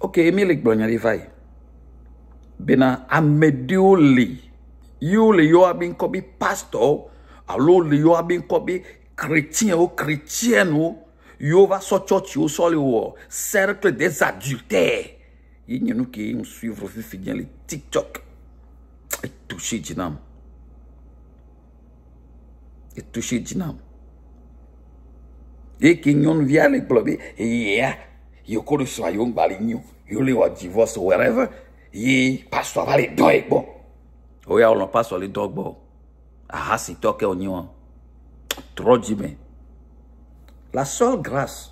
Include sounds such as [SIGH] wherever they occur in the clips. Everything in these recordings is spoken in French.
ok mi le gblɔ nya ɖi va yi bena ame ɖewo le yiwo le yɔa be ŋkɔ be pastɔ alo le yɔa be ŋkɔ be chrétienwo chrétienwo yiwo va sɔ tsɔtsiwo sɔ le wɔ cercle des adultères yi nye nu ke ŋu suivre fifi dze le tiktok etouché dzi nam etouché dzi nam ye ke nyɔnuvia le gblɔ be eya. Yeah yokoro srɔ̀ yewo ŋgba le nyo yewo le wɔ divorce wherever ye pastor va le dɔ ye gbɔ o ya wɔlɔ pastor le dɔ gbɔ aha si tɔ kɛ o nyi wa trɔ dzi mɛ la seule grâce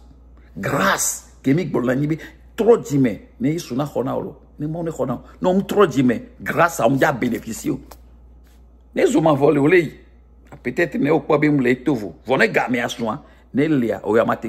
grâce que mi gblɔ la nyi be trɔ dzi mɛ ne yi suna xɔ na o lo ne mɔ ne xɔ na o ne ɔmu trɔ dzi grâce a ɔmu dza bénéficie o ne zomavɔ le o le yi peut-être ne wokpɔ be mu le eto vo vɔ ne gamea sua ne lia o ya ma te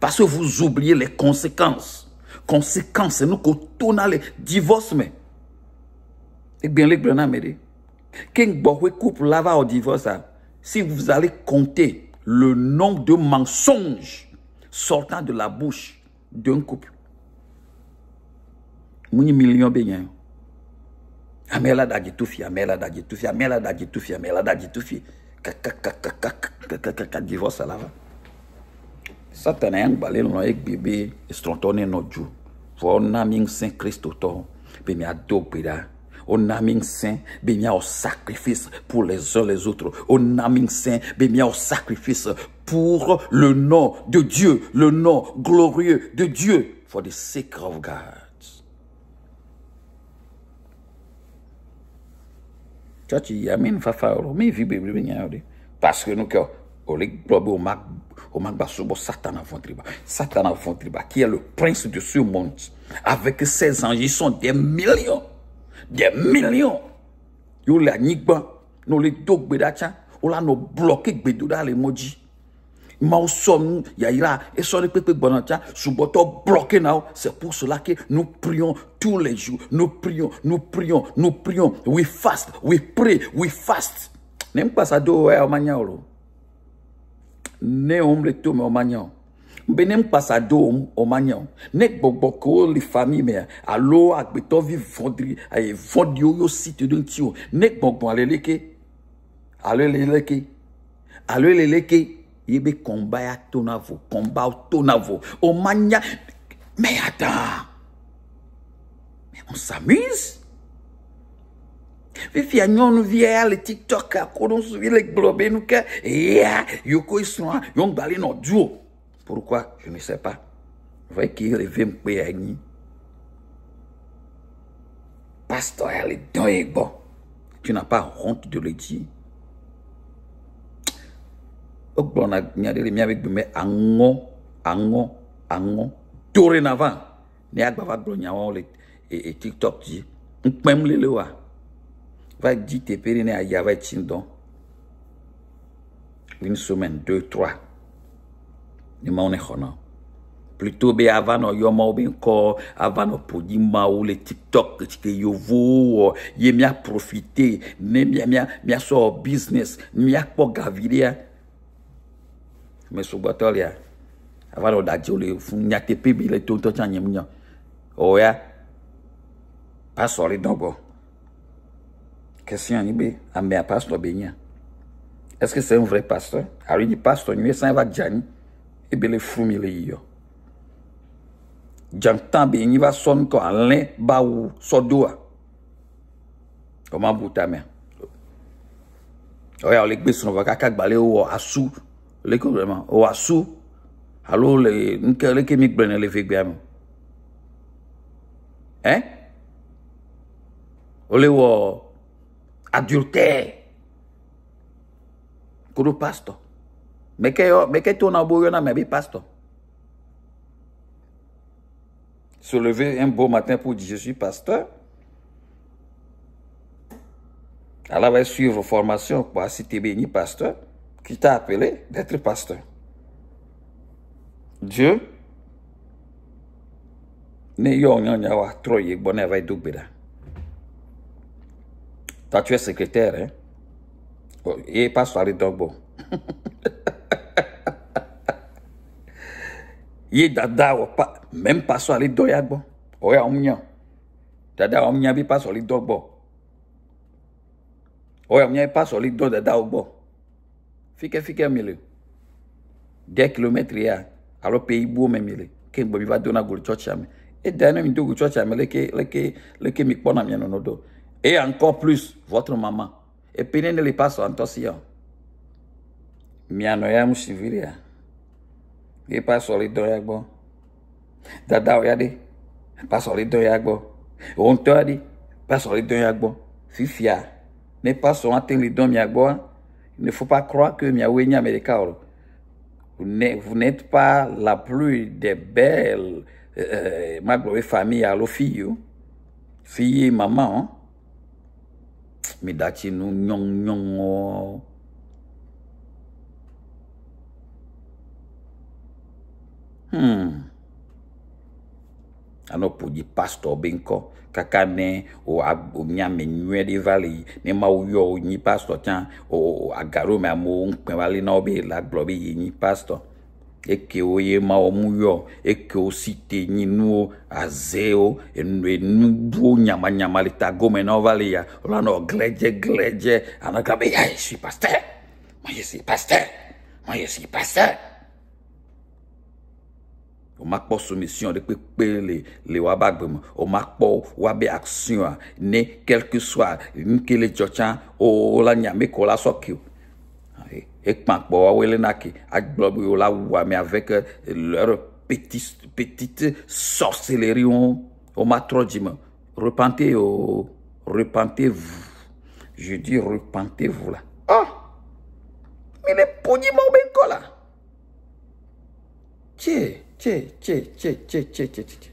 parce que vous oubliez les conséquences. Conséquences, nous à les divorces. mais. Et bien les Quand couple va au divorce hein, si vous allez compter le nombre de mensonges sortant de la bouche d'un couple. Mouni million millions hein. Amela da amela da amela da amela da satana nous lɔ̃ egbe be saint Christ dzo vɔ na mi ŋusẽ kristotɔ be gbe saint sacrifice pour les uns les autres saint. mi ŋusẽ be sacrifice pour le nom de Dieu, le nom glorieux de Dieu, for the sake of God. parce que nous, Oleg Blobo Omak Basubo Satan Avontriba. Satan Avontriba, qui est le prince de ce monde, avec ses anges, ils sont des millions. Des millions. Yo la nigba, no le dog bedacha, ou la no bloqué beduda le moji. Ma ou som, ya ira, et son pepe bonantia, suboto bloqué now. C'est pour cela que nous prions tous les jours. Nous prions, nous prions, nous prions. We fast, we pray, we fast. N'aime pas ça do, ouais, au Ne om leto me omanyan Mbe nem pasado om omanyan Nek bok bok ou li fami me A lo ak beto vi vodri A ye vodyo yo siti dun tsyo Nek bok bok aleleke Aleleleke Aleleleke Yebe komba ya ton avou Komba yo ton avou Omanyan Me yata Me on samiz Fè fè a nyon nou vi a ya le TikTok a kou don sou vi lek blo be nou ka eh, E ya, yon kou yisou an, yon gbali nan djou Pouro kwa? Joun mè se pa Vè ki yon le ve mpè ya gni Pasto a ya le don ye bon Tu nan pa honti de le di Ok blo nan nyade le mè avèk do mè Angon, angon, angon Torenavan Ne ak bava blo nyawa ou le TikTok di Mpè mle le wa va dit te à Yahweh Tindon. Une semaine, deux, trois. Plutôt be avant yoma ou bien encore avant ou le TikTok que yovo oh. yemia profiter ne mia mia so business mia po gaviria. Hein. Mais sous bataille avant on dadjo fun nyate pebe le tonton nya. Oya. Pas question ni à mes pasteur bénia. Est-ce que c'est un vrai pasteur? Alors il pasteur nué sans va jani et bien le fumi le yo. Jantan béni va son ko alain baou sodoa. Comment bouta mère? Oya le gbe son va kaka gbalé o asu le ko vraiment o asu alo le nke le kemi gbe le fe gbe am. Hein? Olewọ adultère. Kodo pastor. Meke yo, meke un boyo na pasteur. Se lever un beau matin pour dire je suis pasteur. Alors va suivre formation pour à béni pasteur qui t'a appelé d'être pasteur. Dieu ne yon nyanya wa troye bonne vai dugbera. Toi, tu es secrétaire, hein? Oh, et pas soirée d'Ogbo. [LAUGHS] Ye dada ou pas, même pas soirée d'Oyagbo. Oya omnya. Dada omnya bi pas soirée d'Ogbo. Oya omnya pas soirée d'Ogbo dada Ogbo. Fike fike mele. 10 km ya. Alors pays beau même mele. Ke mbo bi va dona go church ame. E dana mi do go church ame leke leke leke mi kpona mi no do. et encore plus votre maman. Et prenez le paso antosio. Mianoya hein. pas Ge paso lido yagbo. Dada oyade. pas lido yagbo. Onto adi. Paso lido yagbo. Fifia. Ne pas anten lido Yagbo. Il ne faut pas croire que miaweni nyamérika Vous n'êtes pas la plus des belles, euh, euh ma famille à l'eau Fille et maman, hein? midatsi nu nyɔŋ nyɔŋɔ hmm anɔ ƒodzi pastɔ be ŋkɔ kaka ne o o miame nyuie ɖe va le ne ma wo yɔ o nyi pastɔ tsã o agaɖome amewo ŋukpe va li na wo be la gblɔ be ye nyi pastɔ ekewo ye mawo mu yɔ ekewo si te nyinuwo azewo enu enubuwo nyamanyama le ta gome na wo va le ya wola nɔ glɛdzɛglɛdzɛ anagla be ya esi pasteur ma ye si pasteur ma ye si pasteur o ma kpɔ soumission ɖe kpekpe le le wa ba gbe me o ma kpɔ wa be action ne quelque soit nuke le dzɔ o la nyame ko la sɔ ke o Et kpɔ wawoe lena ke agblɔ be wòle avec leur petite petite sorcellerie on woma trɔ dzime repentez vous repentez-vous je dis repentez-vous là ah mais les pognimawo ben ŋkɔ la tse tse tse tse tse tse tse tse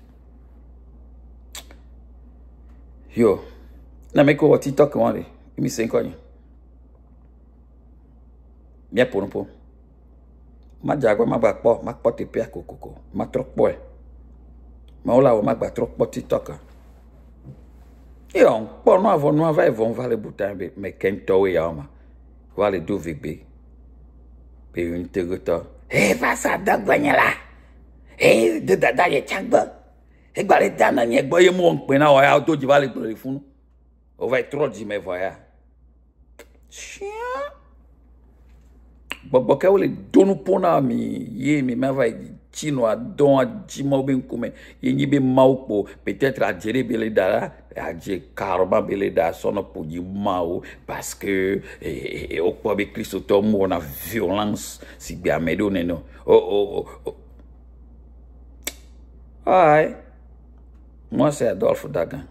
yo na mi ko wɔ tiktok wɔn de mi míaƒonuƒo madzagbɔ magba kpɔ makpɔ teƒea kokoko matrɔ kpɔe mawo la wo magba trɔ kpɔ titɔka eyɔ nkpɔ nu avɔ nu ava evɔ va le buta be me kentɔwoe yawo ma va le do vegbe be yewo ŋutegetɔ hee va sa dagbe nye la hee de dada ye tsa gbɔ egba le da na nye gbɔ ye mo nkpe na wɔ ya wodo dzi va le gblɔ le funu wova trɔ dzime vɔ ya sia gbɔgbɔ kɛ wole donu ƒo na mi ye mi ma va yi tsi nɔ adɔn adzi mawo be ŋkume ye nyi be mawo kpo peut-être adze ɖe be le da la adze karoma be le da sɔnɔ ƒodzi mawo parce que wokpɔ e, e, be kristotɔ mu wɔna violence si gbe ame ɖewo nene o o o o ayi mɔse Adolfo dagan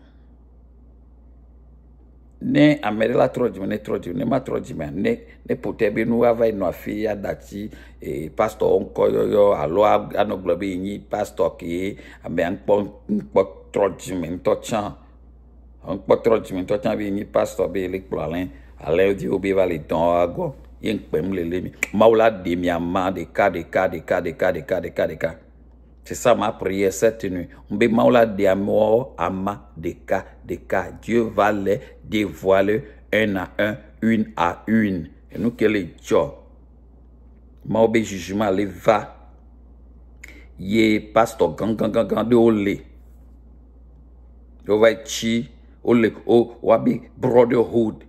ne ame ɖe la trɔ dzime ne trɔ dzime ne ma trɔ dzime ne ne ƒote be nu ava yi nɔ afi aɖatsi ee pastɔ ŋkɔ yɔyɔ alo anɔ gblɔ be yi nyi pastɔ kee amea ŋkpɔ ŋkpɔ trɔ dzime ŋutɔ tsã ŋkpɔ trɔ dzime ŋutɔ tsã be nyi pastɔ be ele kplɔ alɛ alɛ di wo be va le dɔn agɔ ye ŋkpem le le mi mawu la ɖe mi ama ɖeka ɖeka ɖeka ɖeka ɖeka ɖeka ɖeka. C'est ça ma prière cette nuit. On Dieu va les dévoiler un à un, une à une. Et nous, que est Dieu? Maobé jugement, les va. Ye pasteur gang gang gang gang de olé. Yova chi olé o wabi brotherhood.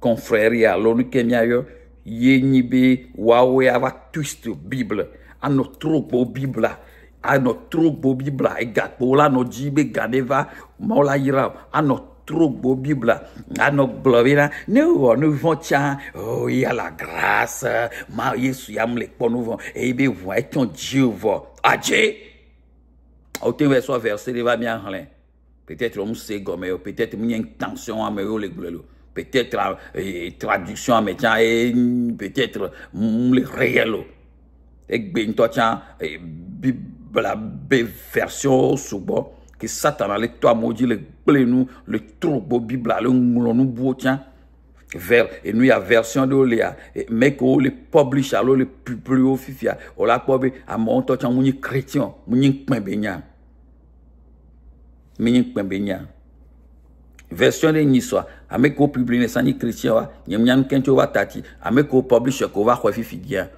Confrérie à l'onu kenya yo. Ye nibi wawe ava twist Bible à nos anotorobo bibla egakpo oh, la nɔ bibla nos jibes ɖe va à la yra anɔ trogbo bibla anɔ gblɔ nous la grâce ma yesu ya le nous. nu Et nous nous. te peut-être on sait, gomme peut-être mon intention peut-être traduction peut-être mm, le réel egbe ŋutɔ tsã e, bibla be version sugbɔ ke satana le to amewo dzi le gblẽ nu le trogbo bibla le ŋlɔ nubuwo tsã ver enu ya version ɖewo lea me ke wo le e, publish alo le publi wo fifia wo la kpɔ be amewo ŋutɔ tsã wonye chrétien wonye kpẽ be nya menye kpẽ be nya version ɖe nyi sɔa ame ke wo publi ne sã nye chrétien wa nye nyanu kɛntɛ va tati ame ke wo publish ke wo va xɔe fifi dia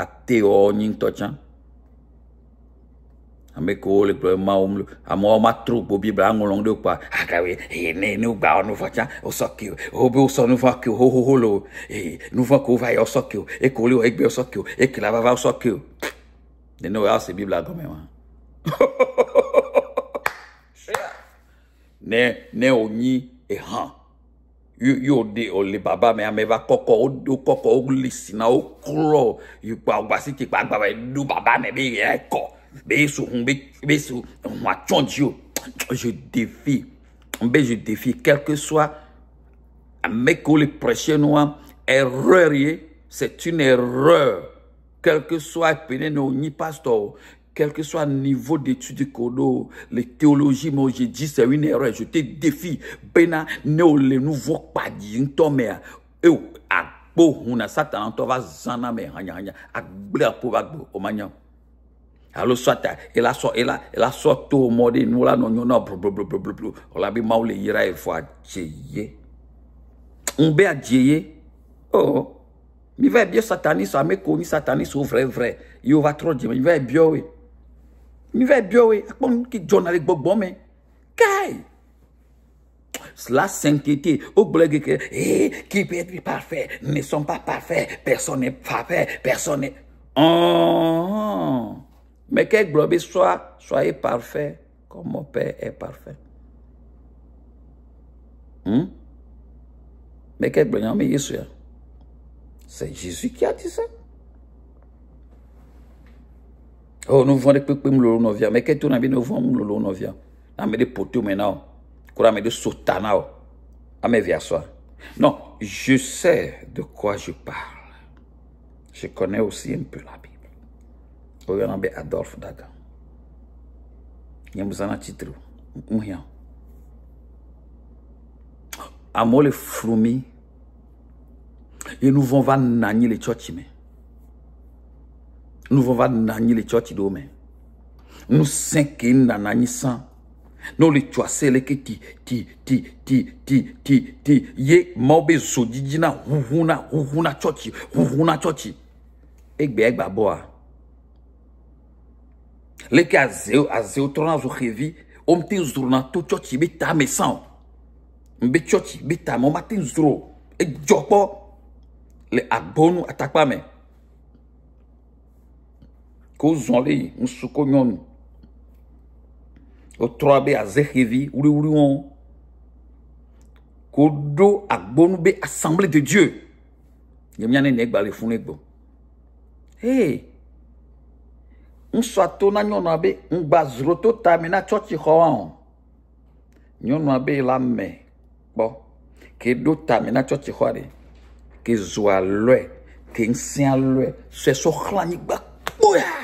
ate wɔwɔ nyitɔ tsã ame kewo le gblɔ mawo mlo amewo ma tro gbo bibla aŋlɔ ɖe kpa agawe eye ne ne wo gba wɔ nufɔ tsã wosɔ ke o wo be wosɔ nufɔ ke o hohoho le o eye nufɔ ke wova yi wosɔ ke o eke wole wɔ egbe wosɔ ke o eke la vava wosɔ ke o nene wo ya se bibla gɔme ma [LAUGHS] ne ne wonyi ehã. o le baba me ameva koko odo koko oglisina okro yukpa ogbasi ti pa baba du baba me be eko be su be be su wa yo, je défie be je défie quel que soit avec les prêcher noir erreur c'est une erreur quel que soit pene no ni pasteur quel que soit le niveau d'études qu'on a, les théologies, moi j'ai dit c'est une erreur, je te défie. Bena, ne le nouveau pas dire, ton mère, et à bo, on a satan, on va zana, amener. hanya, hanya, à blé, pour agbo, au magnan. Alors, soit, elle a soit, elle a, elle a soit, tout, mode, nous là, non, non, non, blablabla, on l'a bien maulé, ira, il faut adjeye. On bé adjeye, oh, oh. il va bien sataniste, amé connu sataniste, au vrai, vrai, il va trop dire, il va bien, oui mi fẹ́ bí owe akpọ́n kí jọ̀nà le gbọ́gbọ́ mẹ́ la cela sainteté. au blague que eh, qui peut être parfait ne sont pas parfaits personne n'est parfait personne n'est oh, mais quel globe soit parfait comme mon père est parfait Hum. mais quel Jésus. c'est Jésus qui a dit ça Oh, nous voulons des le mulo novia. Mais qu'est-ce qu'on a bien nous voulons mulo novia. On a mis des potes maintenant. Qu'on a mis des sotanao. Oh. À ah, mes vers soi. Non, je sais de quoi je parle. Je connais aussi un peu la Bible. Oh, on a bien Adolf Daga. Il y a un titre. Rien. Amour les frumi. Et nous vont va nani les chotimes. Nous vava nana anyi le tsɔtsi ɖewo Nous cinq sẽ ke sang. anyi sã ne wole tso ase ti ti ti ti ti ti ti ye mawo be zo dzidzi na ʋuʋu na ʋuʋu na tsɔtsi ʋuʋu na tsɔtsi egbea egba bɔa leke azewo azewo trɔna zo xevi wo mete zorona to tsɔtsi be ta me sã o mbe tsɔtsi be ta me wo mate zoro edzɔ le agbɔnu atakpa me wozɔ le yi ŋusuko nyɔnu wotrɔ be azehevi wliwli wo ko ɖo agbonu be assemblée de dieu nye miane ne gba le fu ne gbɔ ee ŋusua to na nyɔnua be ŋgba zro to tame na tsɔtsi xɔa o nyɔnua be la mɛ kpɔ ke ɖo tame na tsɔtsi xɔa ɖe ke zoa lɔe ke ŋsia lɔe suɛsɔ xlã anyigba kpoya.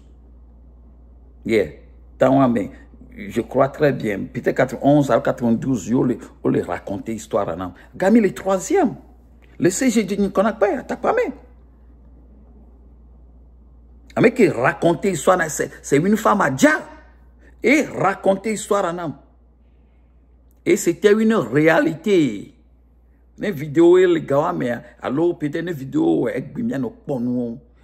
Ye, tan wame, je kwa trebyen. Pite 91 al 92 yo le rakonte histwara nan. Gami le troasyem. Le seje di ni konak baye, atak wame. Ame ki rakonte histwara nan, se yon fama dja. E, rakonte histwara nan. E, se te wine realite. Ne videowe le gawa me, alo pite ne videowe ek bimyan okpon won.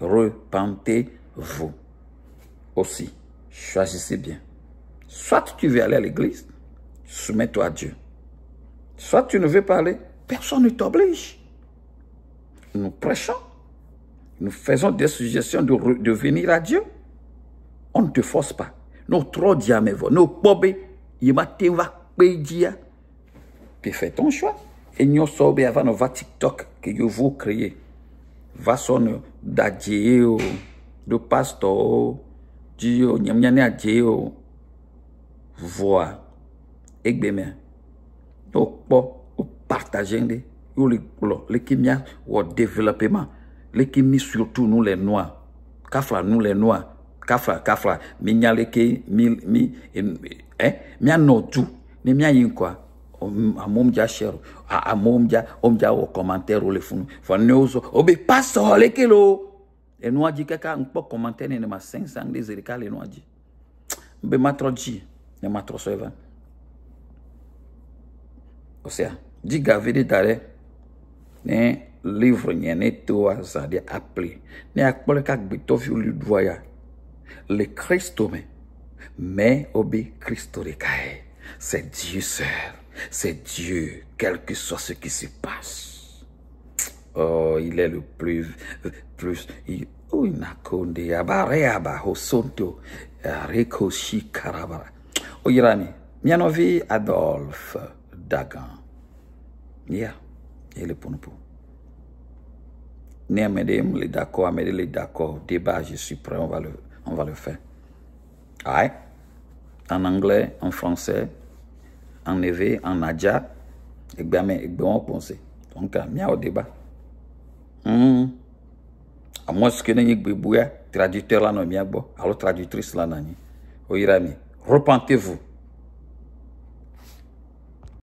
repentez-vous aussi. Choisissez bien. Soit tu veux aller à l'église, soumets-toi à Dieu. Soit tu ne veux pas aller, personne ne t'oblige. Nous prêchons, nous faisons des suggestions de, de venir à Dieu. On ne te force pas. Nous trop nous il m'a Puis fais ton choix. Et nous sommes avant nos TikTok que vous créez. vasɔnɔ da dze o ɖo pastɔwo dzi o nyamnyane adze o vɔa egbe mea ne wokpɔ wo partage ɖe wo le gblɔ leke mia wɔ développement leke mi surtout nu le nua kafla nu le nua kafla kafla mi nya leke mi mi ɛ eh, mianɔ du ne miayi ŋkɔa a mom dia chero a, a mom dia om dia o commentaire le funu fa neuzo obe pastor le kelo e no aji kaka nkpo commentaire ne ma 500 des erika le no aji be matroji ne matroso eva o sea diga gavede dare ne livre nye ne to azadi apli ne akpole ka gbito fi lu voya le Christo mais mais obi Christo rekae c'est Dieu seul c'est Dieu, quel que soit ce qui se passe. Oh, il est le plus, plus, il, Mianovi Adolphe Dagan. Yeah, il est pour nous. Néamedem, les d'accord, d'accord. Débat, je suis prêt, on va le, on va le faire. En anglais, en français, enlevé en adja egbe egbe won ponse onka mi a odeba hmm amo que ni gbe buya traducteur là non mi agbo alors traductrice là nani Oui, mi repentez-vous